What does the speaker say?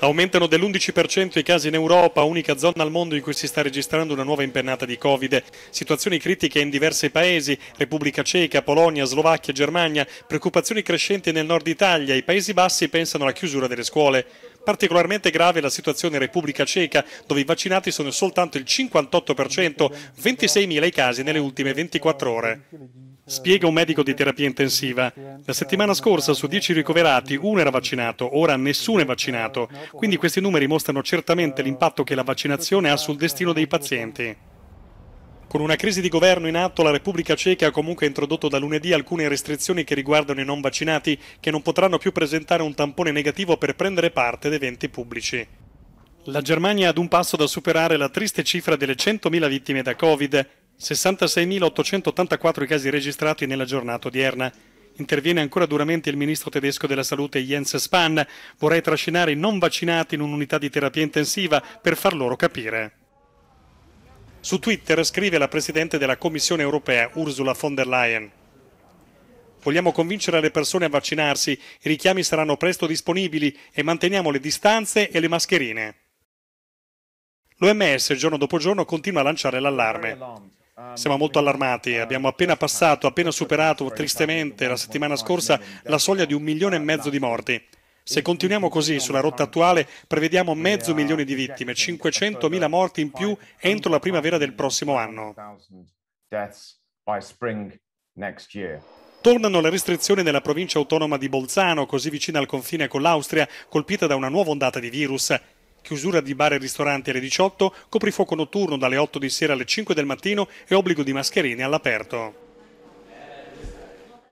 Aumentano dell'11% i casi in Europa, unica zona al mondo in cui si sta registrando una nuova impennata di Covid. Situazioni critiche in diversi paesi, Repubblica Ceca, Polonia, Slovacchia, Germania, preoccupazioni crescenti nel nord Italia, i Paesi Bassi pensano alla chiusura delle scuole. Particolarmente grave è la situazione in Repubblica Ceca, dove i vaccinati sono soltanto il 58%, 26.000 i casi nelle ultime 24 ore. Spiega un medico di terapia intensiva. La settimana scorsa su 10 ricoverati uno era vaccinato, ora nessuno è vaccinato. Quindi questi numeri mostrano certamente l'impatto che la vaccinazione ha sul destino dei pazienti. Con una crisi di governo in atto, la Repubblica Ceca ha comunque introdotto da lunedì alcune restrizioni che riguardano i non vaccinati che non potranno più presentare un tampone negativo per prendere parte ad eventi pubblici. La Germania è ad un passo da superare la triste cifra delle 100.000 vittime da Covid 66.884 i casi registrati nella giornata odierna. Interviene ancora duramente il ministro tedesco della salute Jens Spahn. Vorrei trascinare i non vaccinati in un'unità di terapia intensiva per far loro capire. Su Twitter scrive la Presidente della Commissione europea Ursula von der Leyen. Vogliamo convincere le persone a vaccinarsi, i richiami saranno presto disponibili e manteniamo le distanze e le mascherine. L'OMS giorno dopo giorno continua a lanciare l'allarme. Siamo molto allarmati, abbiamo appena passato, appena superato tristemente la settimana scorsa la soglia di un milione e mezzo di morti. Se continuiamo così sulla rotta attuale, prevediamo mezzo milione di vittime, 500.000 morti in più entro la primavera del prossimo anno. Tornano le restrizioni nella provincia autonoma di Bolzano, così vicina al confine con l'Austria, colpita da una nuova ondata di virus chiusura di bar e ristoranti alle 18, coprifuoco notturno dalle 8 di sera alle 5 del mattino e obbligo di mascherine all'aperto.